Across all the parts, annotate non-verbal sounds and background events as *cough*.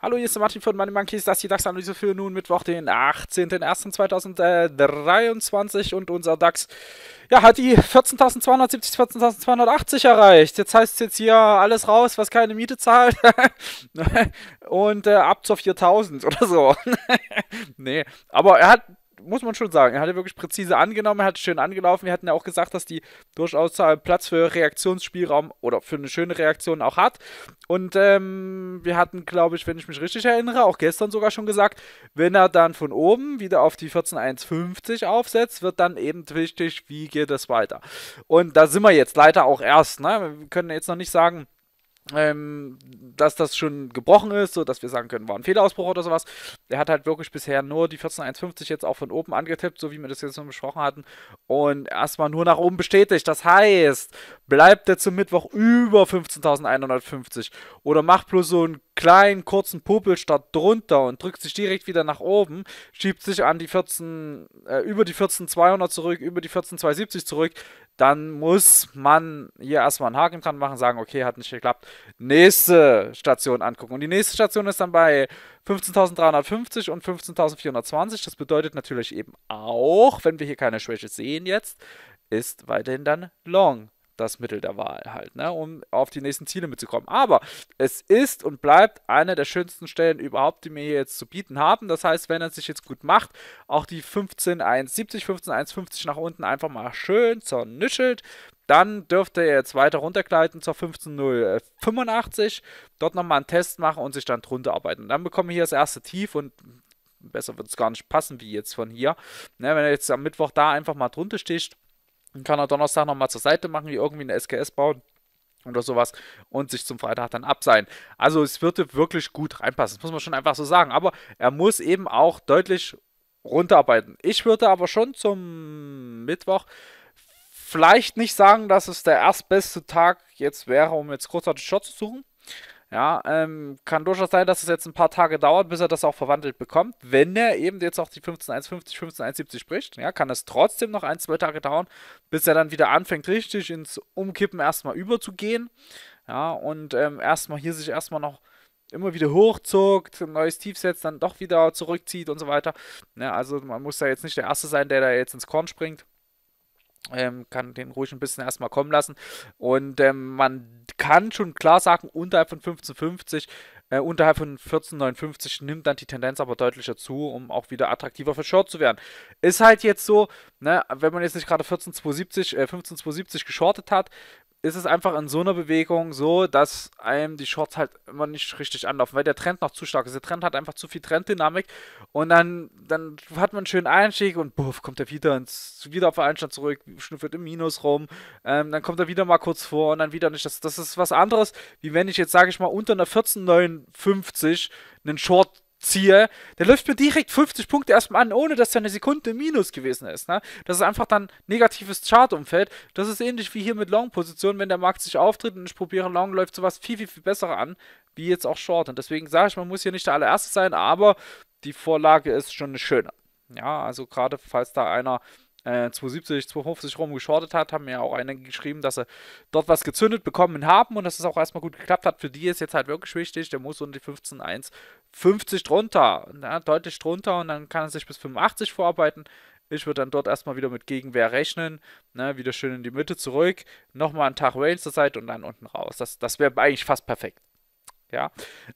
Hallo, hier ist der Martin von Money Monkeys. Das ist die DAX-Analyse für nun Mittwoch, den 18.01.2023 und unser DAX ja, hat die 14.270, 14.280 erreicht. Jetzt heißt es jetzt hier alles raus, was keine Miete zahlt *laughs* und äh, ab zur 4.000 oder so. *laughs* nee, aber er hat muss man schon sagen. Er hatte wirklich präzise angenommen, er hat schön angelaufen. Wir hatten ja auch gesagt, dass die durchaus äh, Platz für Reaktionsspielraum oder für eine schöne Reaktion auch hat. Und ähm, wir hatten, glaube ich, wenn ich mich richtig erinnere, auch gestern sogar schon gesagt, wenn er dann von oben wieder auf die 14.150 aufsetzt, wird dann eben wichtig, wie geht es weiter. Und da sind wir jetzt leider auch erst. Ne? Wir können jetzt noch nicht sagen, ähm, dass das schon gebrochen ist, sodass wir sagen können, war ein Fehlerausbruch oder sowas. Der hat halt wirklich bisher nur die 14.150 jetzt auch von oben angetippt, so wie wir das jetzt schon besprochen hatten, und erstmal nur nach oben bestätigt. Das heißt, bleibt er zum Mittwoch über 15.150 oder macht bloß so ein kleinen, kurzen Popelstart drunter und drückt sich direkt wieder nach oben, schiebt sich an die 14, äh, über die 14200 zurück, über die 14270 zurück, dann muss man hier erstmal einen Haken dran machen, sagen, okay, hat nicht geklappt, nächste Station angucken. Und die nächste Station ist dann bei 15.350 und 15.420. Das bedeutet natürlich eben auch, wenn wir hier keine Schwäche sehen jetzt, ist weiterhin dann Long das Mittel der Wahl halt, ne, um auf die nächsten Ziele mitzukommen. Aber es ist und bleibt eine der schönsten Stellen überhaupt, die wir hier jetzt zu bieten haben. Das heißt, wenn er sich jetzt gut macht, auch die 15,170, 15,150 nach unten einfach mal schön zernüschelt, dann dürfte er jetzt weiter runtergleiten zur 15,085, dort nochmal einen Test machen und sich dann drunter arbeiten. dann bekommen wir hier das erste Tief und besser wird es gar nicht passen wie jetzt von hier. Ne, wenn er jetzt am Mittwoch da einfach mal drunter sticht, dann kann er Donnerstag nochmal zur Seite machen, hier irgendwie eine SKS bauen oder sowas und sich zum Freitag dann abseilen. Also es würde wirklich gut reinpassen, das muss man schon einfach so sagen. Aber er muss eben auch deutlich runterarbeiten. Ich würde aber schon zum Mittwoch vielleicht nicht sagen, dass es der erstbeste Tag jetzt wäre, um jetzt großartig Shot zu suchen. Ja, ähm, kann durchaus sein, dass es jetzt ein paar Tage dauert, bis er das auch verwandelt bekommt. Wenn er eben jetzt auch die 15.150, 15.170 spricht, ja, kann es trotzdem noch ein, zwei Tage dauern, bis er dann wieder anfängt, richtig ins Umkippen erstmal überzugehen. Ja, und ähm, erstmal hier sich erstmal noch immer wieder hochzuckt, ein neues Tief setzt, dann doch wieder zurückzieht und so weiter. Ja, also man muss da jetzt nicht der Erste sein, der da jetzt ins Korn springt. Ähm, kann den ruhig ein bisschen erstmal kommen lassen. Und ähm, man kann schon klar sagen, unterhalb von 1550, äh, unterhalb von 1459 nimmt dann die Tendenz aber deutlicher zu, um auch wieder attraktiver für Short zu werden. Ist halt jetzt so, ne, wenn man jetzt nicht gerade 14270, äh, 15270 geschortet hat, ist es einfach in so einer Bewegung so, dass einem die Shorts halt immer nicht richtig anlaufen, weil der Trend noch zu stark ist. Der Trend hat einfach zu viel Trenddynamik und dann, dann hat man einen schönen Einstieg und buff, kommt er wieder ins, wieder auf den Einstand zurück, schnüffelt im Minus rum, ähm, dann kommt er wieder mal kurz vor und dann wieder nicht. Das, das ist was anderes, wie wenn ich jetzt, sage ich mal, unter einer 14,59 einen Short ziehe, der läuft mir direkt 50 Punkte erstmal an, ohne dass er eine Sekunde im Minus gewesen ist. Ne? Das ist einfach dann negatives Chartumfeld. Das ist ähnlich wie hier mit Long-Positionen, wenn der Markt sich auftritt und ich probiere Long, läuft sowas viel, viel, viel besser an, wie jetzt auch Short. Und deswegen sage ich, man muss hier nicht der allererste sein, aber die Vorlage ist schon eine schöne. Ja, also gerade falls da einer 270, äh, 250 rumgeschortet hat, haben mir auch einige geschrieben, dass sie dort was gezündet bekommen haben und dass es auch erstmal gut geklappt hat. Für die ist jetzt halt wirklich wichtig, der muss unter die 15,150 drunter, ja, deutlich drunter und dann kann er sich bis 85 vorarbeiten. Ich würde dann dort erstmal wieder mit Gegenwehr rechnen, ne, wieder schön in die Mitte zurück, nochmal einen Tag Rails zur Seite und dann unten raus. Das, das wäre eigentlich fast perfekt. Ja.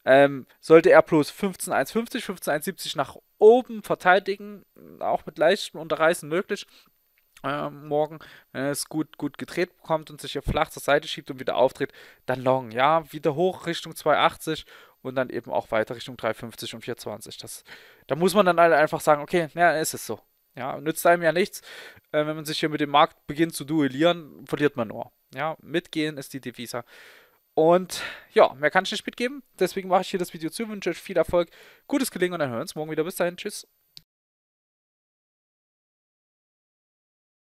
Ähm, sollte er plus 15,150, 15,170 nach oben verteidigen, auch mit leichtem Unterreißen möglich. Ähm, morgen, wenn er es gut, gut gedreht bekommt und sich hier flach zur Seite schiebt und wieder auftritt, dann long, ja, wieder hoch Richtung 280 und dann eben auch weiter Richtung 350 und 420. Das, da muss man dann halt einfach sagen, okay, ja, ist es so. Ja, nützt einem ja nichts. Äh, wenn man sich hier mit dem Markt beginnt zu duellieren, verliert man nur. Ja, mitgehen ist die Devisa. Und ja, mehr kann ich nicht mitgeben. Deswegen mache ich hier das Video zu, wünsche euch viel Erfolg, gutes Gelingen und dann hören wir uns morgen wieder. Bis dahin, tschüss.